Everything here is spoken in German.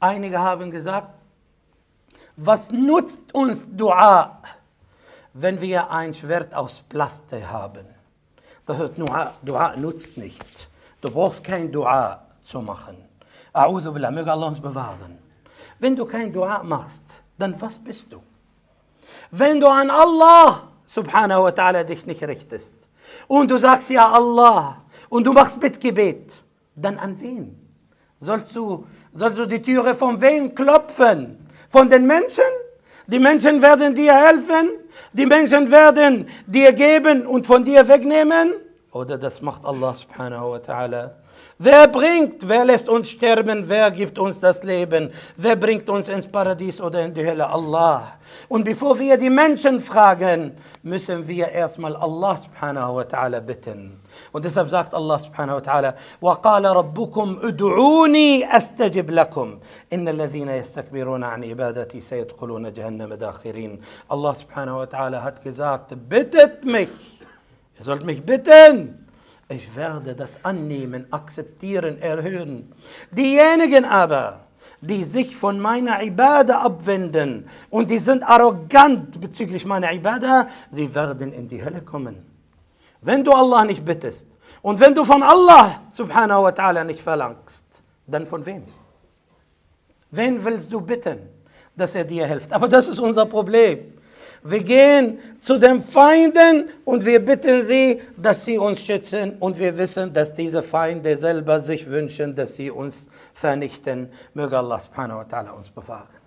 Einige haben gesagt, was nutzt uns Dua, wenn wir ein Schwert aus Plastik haben? Das Dua, Dua nutzt nicht. Du brauchst kein Dua zu machen. A'udhu billah, möge Allah uns bewahren. Wenn du kein Dua machst, dann was bist du? Wenn du an Allah subhanahu wa ta'ala dich nicht richtest und du sagst ja Allah und du machst Bittgebet, dann an wen? Sollst du, sollst du die Türe von wem klopfen? Von den Menschen? Die Menschen werden dir helfen, die Menschen werden dir geben und von dir wegnehmen. Oder das macht Allah subhanahu wa ta'ala. Wer bringt, wer lässt uns sterben, wer gibt uns das Leben, wer bringt uns ins Paradies oder in die Hölle? Allah. Und bevor wir die Menschen fragen, müssen wir erstmal Allah subhanahu wa ta'ala bitten. Und deshalb sagt Allah subhanahu wa ta'ala, وَقَالَ رَبُّكُمْ اُدْعُونِي أَسْتَجِبْ لَكُمْ إِنَّ الَّذِينَ يَسْتَكْبِرُونَ عَنْ عِبَادَتِي سَيَدْخُلُونَ جَهَنَّمَ دَاخِرِينَ Allah subhanahu wa ta'ala hat gesagt, bittet mich. Ihr sollt mich bitten. Ich werde das annehmen, akzeptieren, erhören. Diejenigen aber, die sich von meiner Ibadah abwenden und die sind arrogant bezüglich meiner Ibadah, sie werden in die Hölle kommen. Wenn du Allah nicht bittest und wenn du von Allah subhanahu wa ta'ala nicht verlangst, dann von wem? Wen willst du bitten, dass er dir hilft? Aber das ist unser Problem. Wir gehen zu den Feinden und wir bitten sie, dass sie uns schützen. Und wir wissen, dass diese Feinde selber sich wünschen, dass sie uns vernichten. Möge Allah subhanahu wa ta'ala uns bewahren.